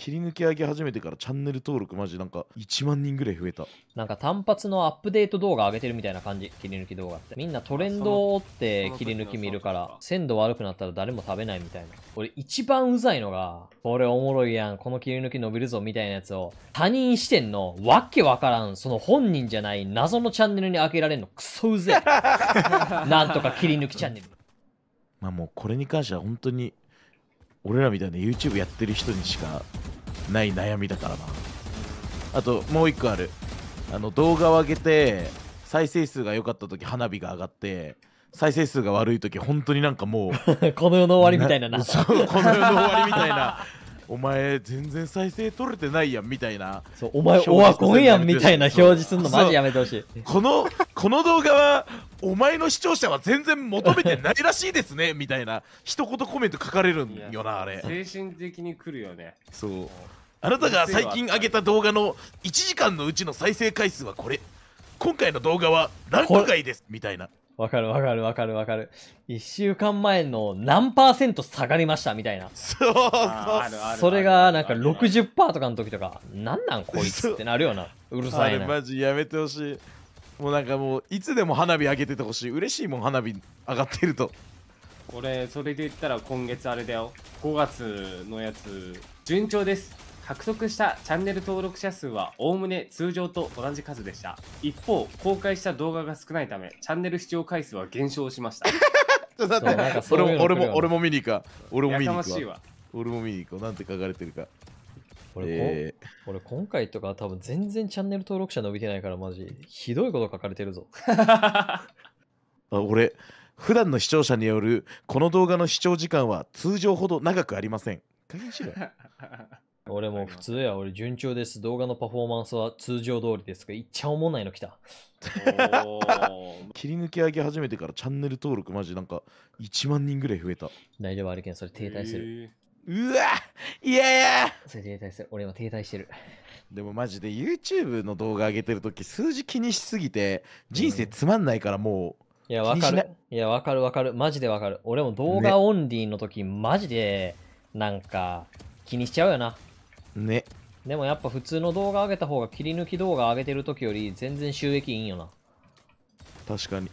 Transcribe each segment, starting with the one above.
切り抜き上げ始めてからチャンネル登録マジなんか1万人ぐらい増えたなんか単発のアップデート動画上げてるみたいな感じ切り抜き動画ってみんなトレンドを追って切り抜き見るから鮮度悪くなったら誰も食べないみたいな俺一番うざいのがこれおもろいやんこの切り抜き伸びるぞみたいなやつを他人視点のわけわからんその本人じゃない謎のチャンネルに開けられんのクソうぜ なんとか切り抜きチャンネルまあもうこれに関しては本当に俺らみたいな YouTube やってる人にしかない悩みだからなあともう一個あるあの動画を上げて再生数が良かった時花火が上がって再生数が悪い時本当になんかもう この世の終わりみたいななそうこの世の終わりみたいなお前全然再生取れてないやんみたいなそうお前オワコンやんみたいな表示すんのマジやめてほしいこのこの動画はお前の視聴者は全然求めてないらしいですね みたいな一言コメント書かれるんよなあれ精神的に来るよねそうあなたが最近上げた動画の1時間のうちの再生回数はこれ今回の動画は何ンクいですみたいなわかるわかるわかるわかる1週間前の何パーセント下がりましたみたいなそうそうそれがなんか60%とかの時とかなんなんこいつってなるよなうるさいなマジやめてほしいもうなんかもういつでも花火上げててほしい嬉しいもん花火上がってると俺それで言ったら今月あれだよ5月のやつ順調です獲得したチャンネル登録者数はおおむね通常と同じ数でした一方公開した動画が少ないためチャンネル視聴回数は減少しましたちょっと待って俺も俺も俺も見に行か俺も見に行くわ俺も見に行こうなんて書かれてるか俺えー、俺今回とか多分全然チャンネル登録者伸びてないからマジひどいこと書かれてるぞ 俺普段の視聴者によるこの動画の視聴時間は通常ほど長くありません 俺も普通や俺順調です動画のパフォーマンスは通常通りですがいっちゃおもんないの来た 切り抜き上げ始めてからチャンネル登録マジなんか1万人ぐらい増えた大丈夫あれけんそれ停滞する、えーうわいやいやそれ停滞する。俺今停滞してる。でもマジで YouTube の動画上げてるとき数字気にしすぎて人生つまんないからもう、いやわかる。いやわかるわかる。マジでわかる。俺も動画オンリーの時、ね、マジでなんか気にしちゃうよな。ね。でもやっぱ普通の動画上げた方が切り抜き動画上げてる時より全然収益いいんよな。確かに。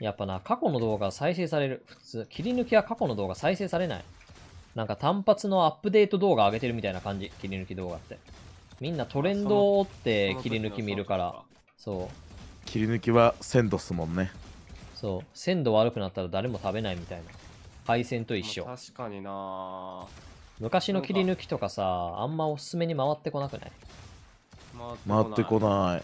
やっぱな、過去の動画再生される。普通、切り抜きは過去の動画再生されない。なんか単発のアップデート動画上げてるみたいな感じ、切り抜き動画って。みんなトレンドを追って切り抜き見るから、そう。切り抜きは鮮度すもんね。そう。鮮度悪くなったら誰も食べないみたいな。配線と一緒。確かにな昔の切り抜きとかさ、あんまおすすめに回ってこなくない回ってこない。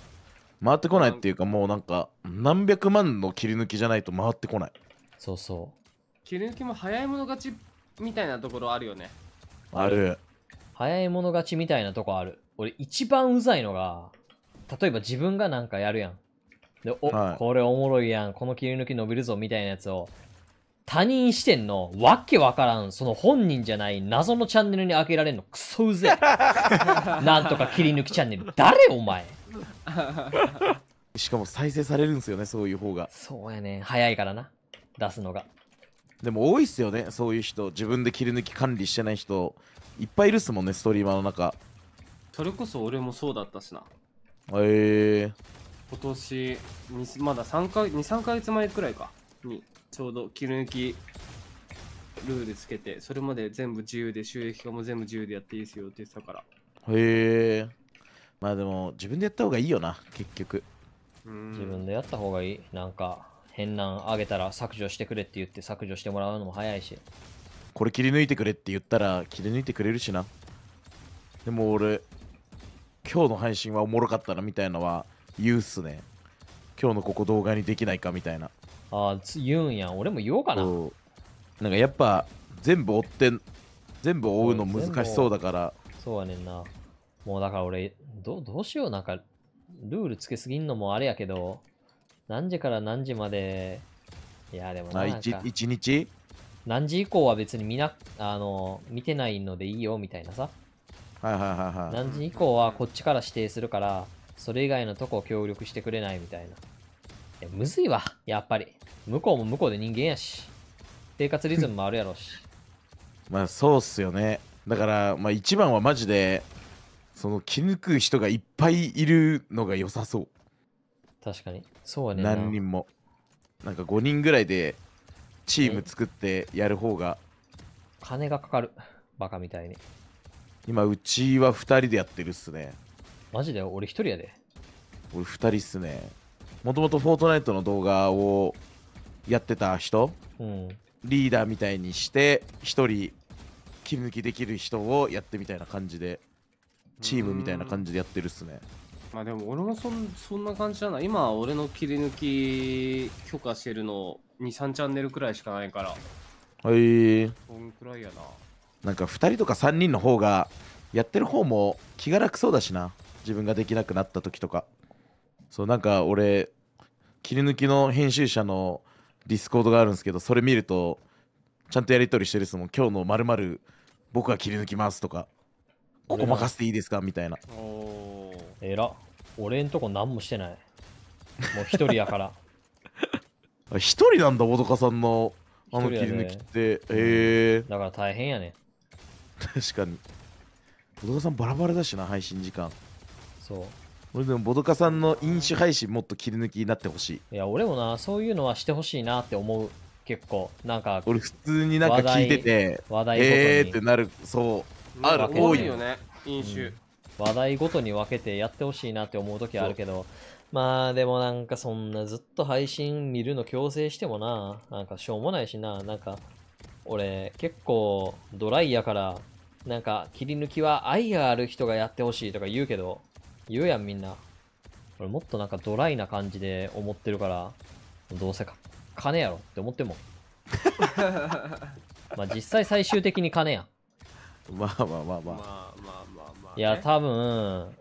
回ってこないっていうかもうなんか何百万の切り抜きじゃないと回ってこない。そうそう。切り抜きも早い者勝ちっみたいなところあるよねある早い者勝ちみたいなとこある俺一番うざいのが例えば自分がなんかやるやんでお、はい、これおもろいやんこの切り抜き伸びるぞみたいなやつを他人視点のわけわからんその本人じゃない謎のチャンネルに開けられんのクソうぜ なんとか切り抜きチャンネル誰お前しかも再生されるんすよねそういう方がそうやね早いからな出すのがでも多いっすよねそういう人自分で切り抜き管理してない人いっぱいいるっすもんねストリーマーの中それこそ俺もそうだったしなへえー、今年まだ3か23か月前くらいかにちょうど切り抜きルールつけてそれまで全部自由で収益化も全部自由でやっていいですよって言ってたからへえまあでも自分でやった方がいいよな結局自分でやった方がいいなんか変なんあげたら削除してくれって言って削除してもらうのも早いしこれ切り抜いてくれって言ったら切り抜いてくれるしなでも俺今日の配信はおもろかったなみたいなのは言うっすね今日のここ動画にできないかみたいなあ言うんや俺も言おうかななんかやっぱ全部追って全部追うの難しそうだからそうやねんなもうだから俺どどうしようなんかルールつけすぎんのもあれやけど何時から何時まで、いや、でもなんか、日何時以降は別に見な、あの、見てないのでいいよみたいなさ。はいはいはいはい。何時以降はこっちから指定するから、それ以外のとこ協力してくれないみたいな。いや、むずいわ、やっぱり。向こうも向こうで人間やし。生活リズムもあるやろし。まあ、そうっすよね。だから、まあ、一番はマジで、その気抜く人がいっぱいいるのが良さそう。確かに。そうね何人もなんか5人ぐらいでチーム作ってやる方が金がかかるバカみたいに今うちは2人でやってるっすねマジで俺1人やで俺2人っすねもともとフォートナイトの動画をやってた人、うん、リーダーみたいにして1人切り抜きできる人をやってみたいな感じでチームみたいな感じでやってるっすね、うんまあでも俺もそそんな感じだな今俺の切り抜き許可してるの23チャンネルくらいしかないからはいそんくらいやななんか2人とか3人の方がやってる方も気が楽そうだしな自分ができなくなった時とかそうなんか俺切り抜きの編集者のディスコードがあるんですけどそれ見るとちゃんとやり取りしてる人も今日のまる僕が切り抜きますとかここ任せていいですかみたいなえら俺んとこ何もしてないもう一人やから 一人なんだ小かさんのあの切り抜きってへ、えー、だから大変やね確かにボドカさんバラバラだしな配信時間そう俺でもボドカさんの飲酒配信もっと切り抜きになってほしいいや俺もなそういうのはしてほしいなって思う結構なんか俺普通になんか聞いてて話題話えーってなるそうある多いよね飲酒、うん話題ごとに分けてやってほしいなって思う時あるけど、まあでもなんかそんなずっと配信見るの強制してもな、なんかしょうもないしな、なんか俺結構ドライやから、なんか切り抜きは愛がある人がやってほしいとか言うけど、言うやんみんな。俺もっとなんかドライな感じで思ってるから、どうせか金やろって思っても。まあ実際最終的に金やん。まあまあまあまあ。まあまあまあいや、多分、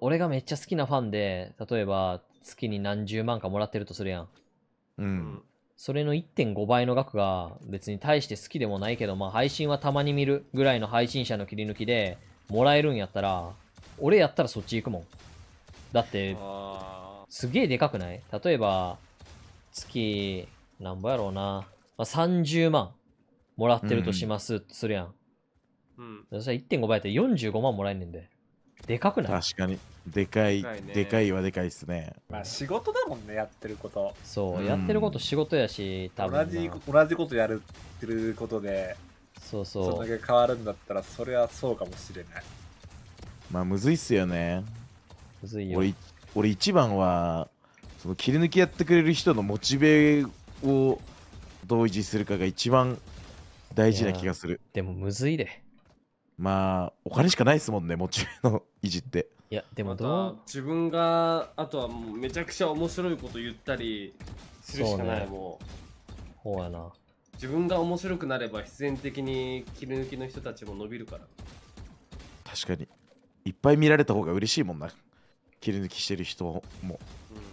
俺がめっちゃ好きなファンで、例えば月に何十万かもらってるとするやん。うん。それの1.5倍の額が別に大して好きでもないけど、まあ配信はたまに見るぐらいの配信者の切り抜きでもらえるんやったら、俺やったらそっち行くもん。だって、すげえでかくない例えば、月、なんぼやろうな、まあ、30万もらってるとします、うん、するやん。うん。1.5倍って45万もらえんねんで。でかくない確かに。でかい、かいね、でかいはでかいっすね。まあ仕事だもんね、やってること。そう、うん、やってること仕事やし、多分。同じ、同じことやるってることで、そうそう。それだけ変わるんだったら、それはそうかもしれない。まあむずいっすよね。むずいよ。俺、俺一番は、その切り抜きやってくれる人のモチベをどう維持するかが一番大事な気がする。でもむずいで。まあ、お金しかないですもんね、モチベの維持って。いや、でもどう、自分が、あとはもうめちゃくちゃ面白いこと言ったりするしかない、うね、もう。ほうやな。自分が面白くなれば必然的に切り抜きの人たちも伸びるから。確かに。いっぱい見られた方が嬉しいもんな。切り抜きしてる人も。うん